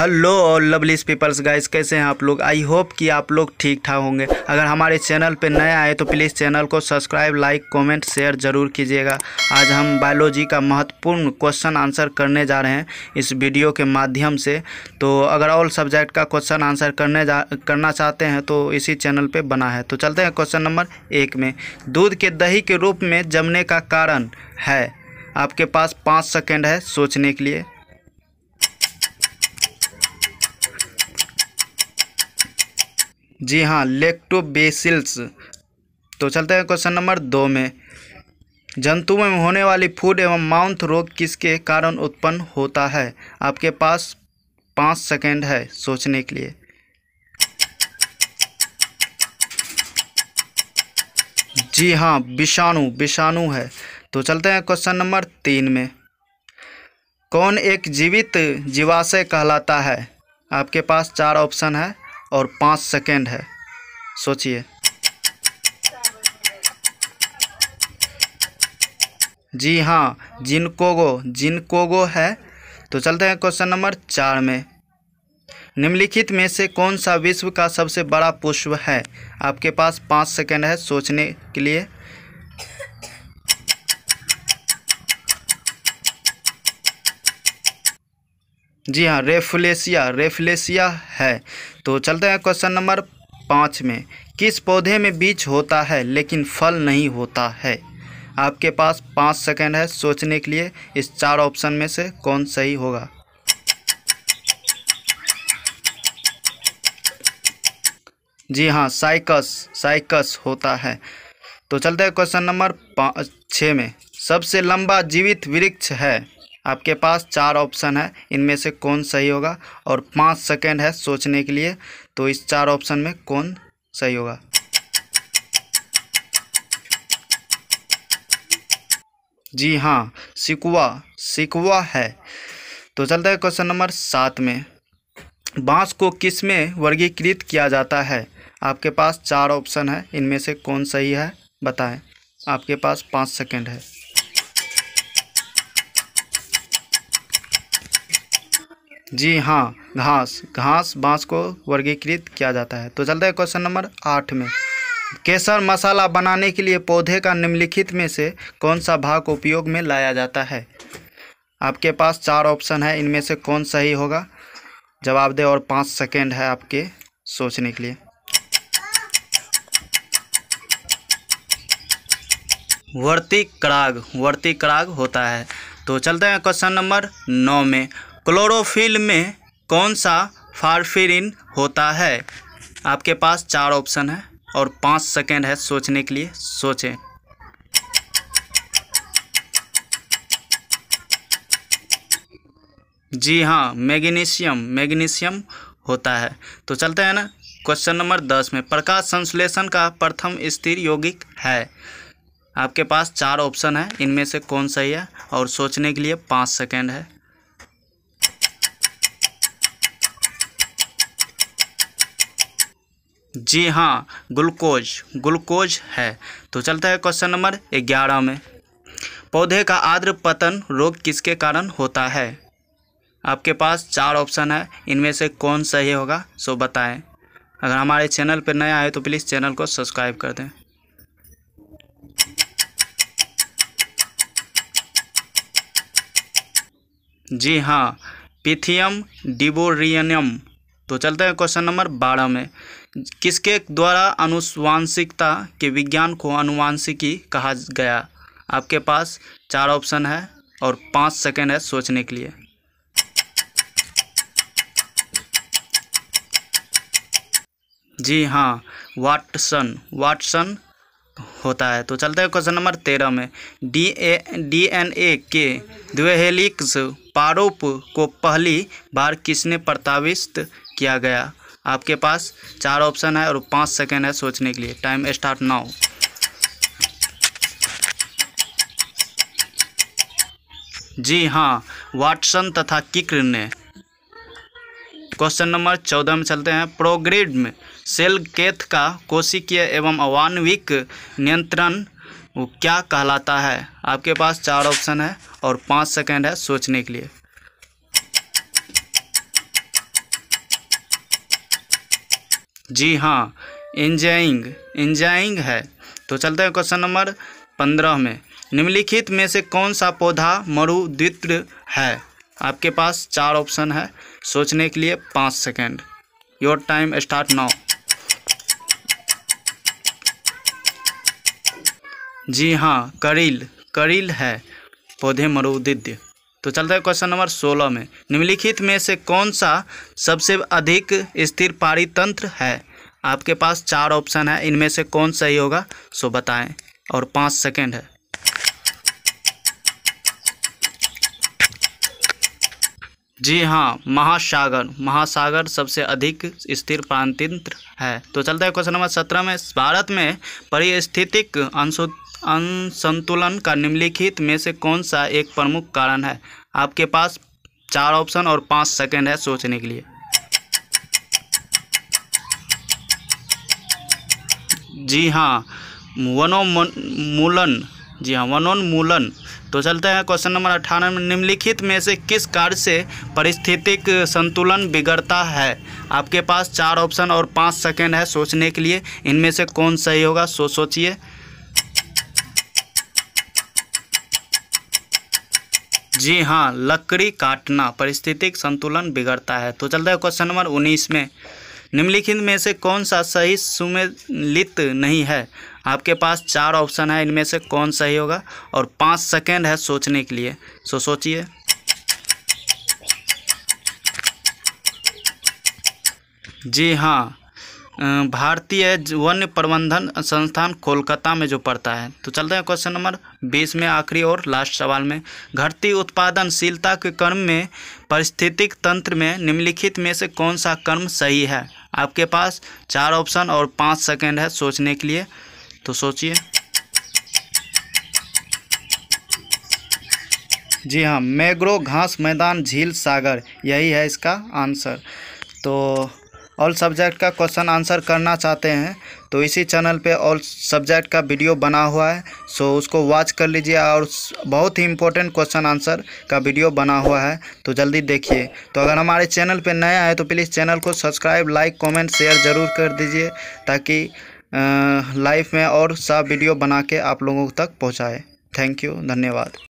hello लवलीस peoples guys कैसे हैं आप लोग आई होप कि आप लोग ठीक ठाक होंगे अगर हमारे चैनल पे नए आए तो प्लीज़ चैनल को सब्सक्राइब लाइक कमेंट शेयर ज़रूर कीजिएगा आज हम बायोलॉजी का महत्वपूर्ण क्वेश्चन आंसर करने जा रहे हैं इस वीडियो के माध्यम से तो अगर ऑल सब्जेक्ट का क्वेश्चन आंसर करने जा करना चाहते हैं तो इसी चैनल पर बना है तो चलते हैं क्वेश्चन नंबर एक में दूध के दही के रूप में जमने का कारण है आपके पास पाँच सेकेंड है सोचने के लिए जी हाँ लेक्टोबेसिल्स तो चलते हैं क्वेश्चन नंबर दो में जंतुओं में होने वाली फूड एवं माउथ रोग किसके कारण उत्पन्न होता है आपके पास पाँच सेकेंड है सोचने के लिए जी हाँ विषाणु विषाणु है तो चलते हैं क्वेश्चन नंबर तीन में कौन एक जीवित जीवाशय कहलाता है आपके पास चार ऑप्शन है और पाँच सेकेंड है सोचिए जी हाँ जिनकोगो जिनकोगो है तो चलते हैं क्वेश्चन नंबर चार में निम्नलिखित में से कौन सा विश्व का सबसे बड़ा पुष्प है आपके पास पाँच सेकेंड है सोचने के लिए जी हाँ रेफ्लेसिया रेफ्लेसिया है तो चलते हैं क्वेश्चन नंबर पाँच में किस पौधे में बीज होता है लेकिन फल नहीं होता है आपके पास पाँच सेकंड है सोचने के लिए इस चार ऑप्शन में से कौन सही होगा जी हाँ साइकस साइकस होता है तो चलते हैं क्वेश्चन नंबर पाँच छः में सबसे लंबा जीवित वृक्ष है आपके पास चार ऑप्शन है इनमें से कौन सही होगा और पाँच सेकेंड है सोचने के लिए तो इस चार ऑप्शन में कौन सही होगा जी हाँ सिकुआ सिकुआ है तो चलते हैं क्वेश्चन नंबर सात में बांस को किस में वर्गीकृत किया जाता है आपके पास चार ऑप्शन है इनमें से कौन सही है बताएं आपके पास पाँच सेकंड है जी हाँ घास घास बाँस को वर्गीकृत किया जाता है तो चलते हैं क्वेश्चन नंबर आठ में केसर मसाला बनाने के लिए पौधे का निम्नलिखित में से कौन सा भाग उपयोग में लाया जाता है आपके पास चार ऑप्शन है इनमें से कौन सही होगा जवाब दे और पाँच सेकेंड है आपके सोचने के लिए वर्ती कराग वर्ती कराग होता है तो चलते हैं क्वेश्चन नंबर नौ में क्लोरोफिल में कौन सा फारफिरिन होता है आपके पास चार ऑप्शन है और पाँच सेकेंड है सोचने के लिए सोचें जी हाँ मैग्नीशियम मैग्नीशियम होता है तो चलते हैं ना क्वेश्चन नंबर दस में प्रकाश संश्लेषण का प्रथम स्थिर यौगिक है आपके पास चार ऑप्शन है इनमें से कौन सही है और सोचने के लिए पाँच सेकेंड है जी हाँ ग्लूकोज ग्लूकोज है तो चलता है क्वेश्चन नंबर ग्यारह में पौधे का आर्द्र पतन रोग किसके कारण होता है आपके पास चार ऑप्शन है इनमें से कौन सही होगा सो बताएं अगर हमारे चैनल पर नया आए तो प्लीज़ चैनल को सब्सक्राइब कर दें जी हाँ पिथियम डिबोरियनियम तो चलते हैं क्वेश्चन नंबर बारह में किसके द्वारा अनुवांशिकता के विज्ञान को अनुवांशिकी कहा गया आपके पास चार ऑप्शन है और पाँच सेकेंड है सोचने के लिए जी हाँ वाटसन वाटसन होता है तो चलते हैं क्वेश्चन नंबर तेरह में D A D N A के द्वेहेलिक्स पारोप को पहली बार किसने प्रतावित किया गया आपके पास चार ऑप्शन है और पाँच सेकेंड है सोचने के लिए टाइम स्टार्ट नाउ जी हाँ वाटसन तथा किक्र ने क्वेश्चन नंबर चौदह में चलते हैं प्रोग्रेड में सेल केथ का कोशिकीय एवं अवानविक नियंत्रण क्या कहलाता है आपके पास चार ऑप्शन है और पाँच सेकेंड है सोचने के लिए जी हाँ इंजाइंग इंजाइंग है तो चलते हैं क्वेश्चन नंबर पंद्रह में निम्नलिखित में से कौन सा पौधा मरुद्वित है आपके पास चार ऑप्शन है सोचने के लिए पाँच second your time start now जी हाँ करील करील है पौधे मरुदिद्य तो चलते हैं क्वेश्चन नंबर सोलह में निम्नलिखित में से कौन सा सबसे अधिक स्थिर पारितंत्र है आपके पास चार ऑप्शन है इनमें से कौन सही होगा सो बताएं और पाँच सेकेंड है जी हाँ महासागर महासागर सबसे अधिक स्थिर प्रांतंत्र है तो चलता है क्वेश्चन नंबर सत्रह में भारत में परिस्थितिक अंशोध असंतुलन का निम्नलिखित में से कौन सा एक प्रमुख कारण है आपके पास चार ऑप्शन और पाँच सेकेंड है सोचने के लिए जी हाँ वनोमूलन जी हाँ वनोन्मूलन तो चलते हैं क्वेश्चन नंबर अठारह में निम्नलिखित में से किस कार्य से परिस्थितिक संतुलन बिगड़ता है आपके पास चार ऑप्शन और पाँच सेकेंड है सोचने के लिए इनमें से कौन सही होगा सो सोचिए जी हाँ लकड़ी काटना परिस्थितिक संतुलन बिगड़ता है तो चलता है क्वेश्चन नंबर उन्नीस में निम्नलिखित में से कौन सा सही सुमेलित नहीं है आपके पास चार ऑप्शन है इनमें से कौन सही होगा और पाँच सेकेंड है सोचने के लिए सो तो सोचिए जी हाँ भारतीय वन्य प्रबंधन संस्थान कोलकाता में जो पड़ता है तो चलते हैं क्वेश्चन नंबर बीस में आखिरी और लास्ट सवाल में घटती उत्पादनशीलता के क्रम में परिस्थितिक तंत्र में निम्नलिखित में से कौन सा कर्म सही है आपके पास चार ऑप्शन और पाँच सेकेंड है सोचने के लिए तो सोचिए जी हाँ मैग्रो घास मैदान झील सागर यही है इसका आंसर तो ऑल सब्जेक्ट का क्वेश्चन आंसर करना चाहते हैं तो इसी चैनल पे ऑल सब्जेक्ट का वीडियो बना हुआ है सो उसको वॉच कर लीजिए और बहुत ही इंपॉर्टेंट क्वेश्चन आंसर का वीडियो बना हुआ है तो जल्दी देखिए तो अगर हमारे चैनल पे नया है तो प्लीज़ चैनल को सब्सक्राइब लाइक कॉमेंट शेयर ज़रूर कर दीजिए ताकि लाइफ में और सब वीडियो बना के आप लोगों तक पहुँचाए थैंक यू धन्यवाद